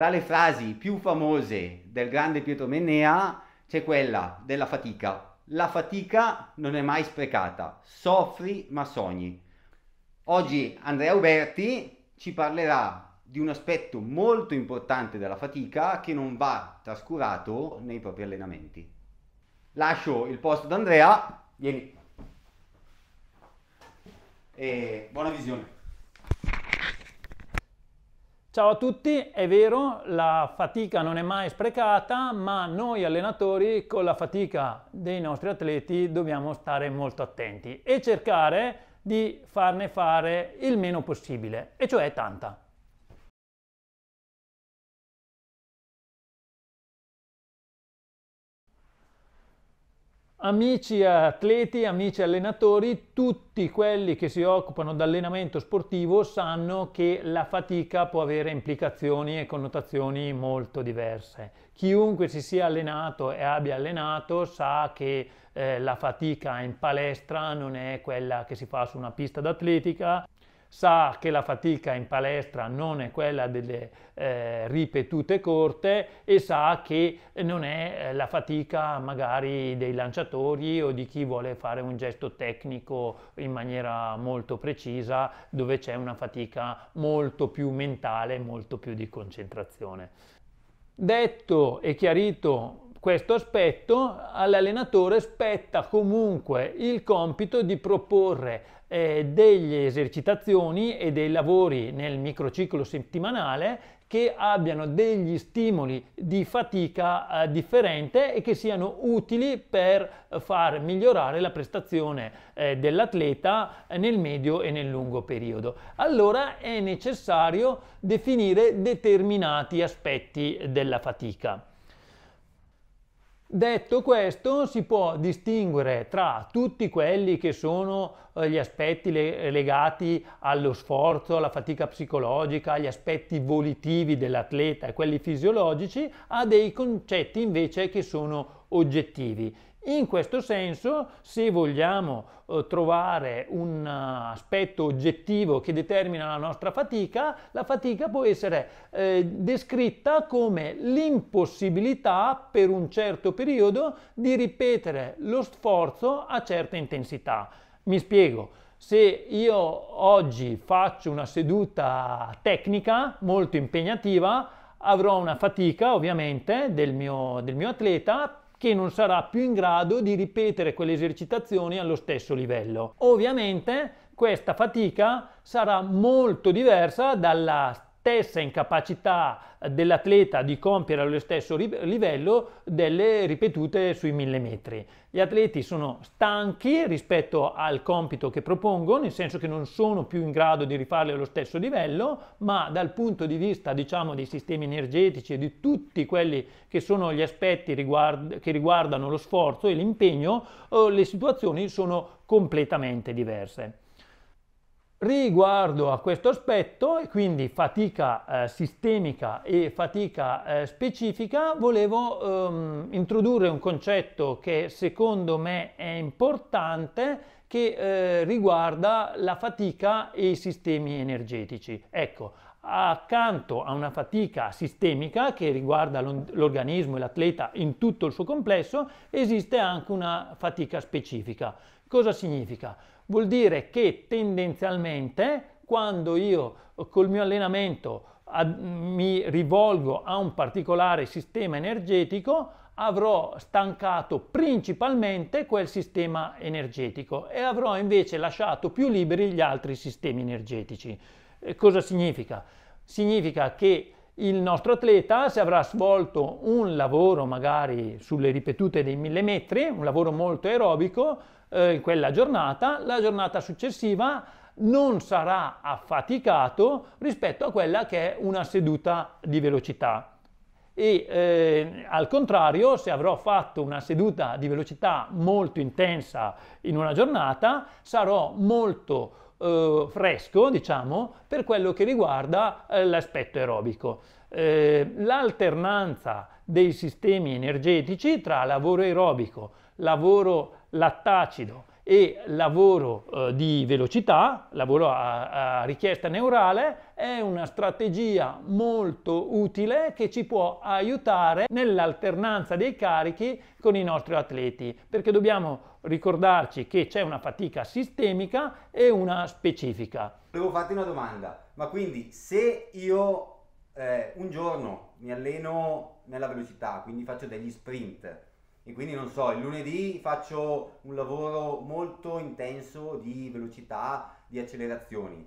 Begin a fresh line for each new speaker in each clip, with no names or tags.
Tra le frasi più famose del grande Pietro Mennea c'è quella della fatica. La fatica non è mai sprecata, soffri ma sogni. Oggi Andrea Uberti ci parlerà di un aspetto molto importante della fatica che non va trascurato nei propri allenamenti. Lascio il posto ad Andrea, vieni. E buona visione.
Ciao a tutti, è vero, la fatica non è mai sprecata, ma noi allenatori con la fatica dei nostri atleti dobbiamo stare molto attenti e cercare di farne fare il meno possibile, e cioè tanta. Amici atleti, amici allenatori, tutti quelli che si occupano di allenamento sportivo sanno che la fatica può avere implicazioni e connotazioni molto diverse. Chiunque si sia allenato e abbia allenato sa che eh, la fatica in palestra non è quella che si fa su una pista d'atletica sa che la fatica in palestra non è quella delle eh, ripetute corte e sa che non è eh, la fatica magari dei lanciatori o di chi vuole fare un gesto tecnico in maniera molto precisa dove c'è una fatica molto più mentale, molto più di concentrazione. Detto e chiarito questo aspetto all'allenatore spetta comunque il compito di proporre eh, delle esercitazioni e dei lavori nel microciclo settimanale che abbiano degli stimoli di fatica eh, differente e che siano utili per far migliorare la prestazione eh, dell'atleta nel medio e nel lungo periodo. Allora è necessario definire determinati aspetti della fatica. Detto questo, si può distinguere tra tutti quelli che sono eh, gli aspetti eh, legati allo sforzo, alla fatica psicologica, agli aspetti volitivi dell'atleta e quelli fisiologici, a dei concetti invece che sono oggettivi. In questo senso, se vogliamo eh, trovare un uh, aspetto oggettivo che determina la nostra fatica, la fatica può essere eh, descritta come l'impossibilità per un certo periodo di ripetere lo sforzo a certa intensità. Mi spiego. Se io oggi faccio una seduta tecnica molto impegnativa, avrò una fatica ovviamente del mio, del mio atleta che non sarà più in grado di ripetere quelle esercitazioni allo stesso livello. Ovviamente questa fatica sarà molto diversa dalla stessa incapacità dell'atleta di compiere allo stesso livello delle ripetute sui 1000 metri. Gli atleti sono stanchi rispetto al compito che propongono, nel senso che non sono più in grado di rifarle allo stesso livello, ma dal punto di vista diciamo, dei sistemi energetici e di tutti quelli che sono gli aspetti riguard che riguardano lo sforzo e l'impegno, eh, le situazioni sono completamente diverse riguardo a questo aspetto, e quindi fatica eh, sistemica e fatica eh, specifica, volevo ehm, introdurre un concetto che secondo me è importante che eh, riguarda la fatica e i sistemi energetici. Ecco, accanto a una fatica sistemica che riguarda l'organismo e l'atleta in tutto il suo complesso, esiste anche una fatica specifica. Cosa significa? Vuol dire che tendenzialmente quando io col mio allenamento mi rivolgo a un particolare sistema energetico, avrò stancato principalmente quel sistema energetico e avrò invece lasciato più liberi gli altri sistemi energetici cosa significa? Significa che il nostro atleta, se avrà svolto un lavoro magari sulle ripetute dei mille metri, un lavoro molto aerobico, eh, quella giornata, la giornata successiva non sarà affaticato rispetto a quella che è una seduta di velocità. E eh, al contrario, se avrò fatto una seduta di velocità molto intensa in una giornata, sarò molto eh, fresco, diciamo, per quello che riguarda eh, l'aspetto aerobico. Eh, l'alternanza dei sistemi energetici tra lavoro aerobico, lavoro lattacido e lavoro eh, di velocità, lavoro a, a, richiesta neurale, è una strategia molto utile che ci può aiutare nell'alternanza dei carichi con i nostri atleti, perché dobbiamo ricordarci che c'è una fatica sistemica e una specifica.
Volevo farti una domanda, ma quindi se io eh, un giorno mi alleno nella velocità, quindi faccio degli sprint e quindi non so, il lunedì faccio un lavoro molto intenso di velocità, di accelerazioni.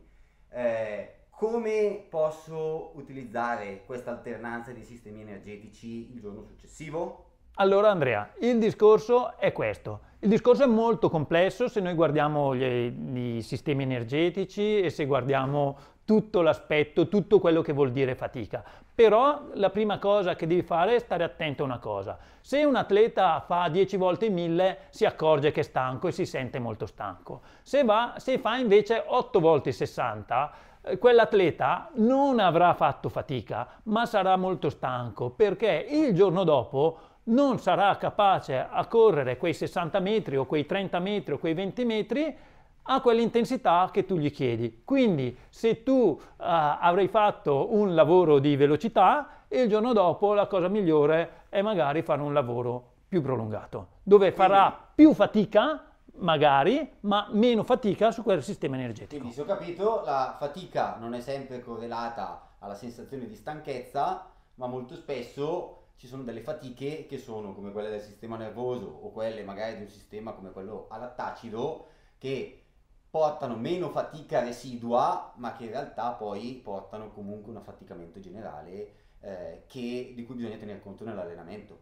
Eh, come posso utilizzare questa alternanza di sistemi energetici il giorno successivo?
Allora Andrea, il discorso è questo. Il discorso è molto complesso se noi guardiamo i sistemi energetici e se guardiamo tutto l'aspetto, tutto quello che vuol dire fatica. Però la prima cosa che devi fare è stare attento a una cosa. Se un atleta fa 10 volte 1000 si accorge che è stanco e si sente molto stanco. Se, va, se fa invece 8 volte 60 eh, quell'atleta non avrà fatto fatica ma sarà molto stanco perché il giorno dopo non sarà capace a correre quei 60 metri o quei 30 metri o quei 20 metri a quell'intensità che tu gli chiedi. Quindi se tu uh, avrai fatto un lavoro di velocità, il giorno dopo la cosa migliore è magari fare un lavoro più prolungato, dove farà più fatica magari, ma meno fatica su quel sistema energetico. Quindi se ho
capito, la fatica non è sempre correlata alla sensazione di stanchezza, ma molto spesso ci sono delle fatiche che sono come quelle del sistema nervoso o quelle magari di un sistema come quello all'attacido che portano meno fatica residua ma che in realtà poi portano comunque un affaticamento generale eh, che, di cui bisogna tener conto nell'allenamento.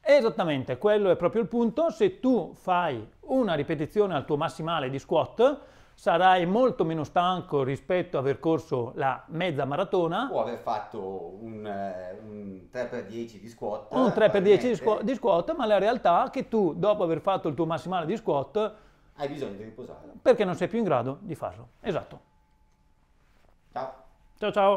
Esattamente, quello è proprio il punto. Se tu fai una ripetizione al tuo massimale di squat, sarai molto meno stanco rispetto a aver corso la mezza maratona. O aver
fatto un eh, 3x10 di squat. Un 3x10 di squat,
di squat, ma la realtà è che tu, dopo aver fatto il tuo massimale di squat,
hai bisogno di riposare.
Perché non sei più in grado di farlo. Esatto. Ciao. Ciao ciao.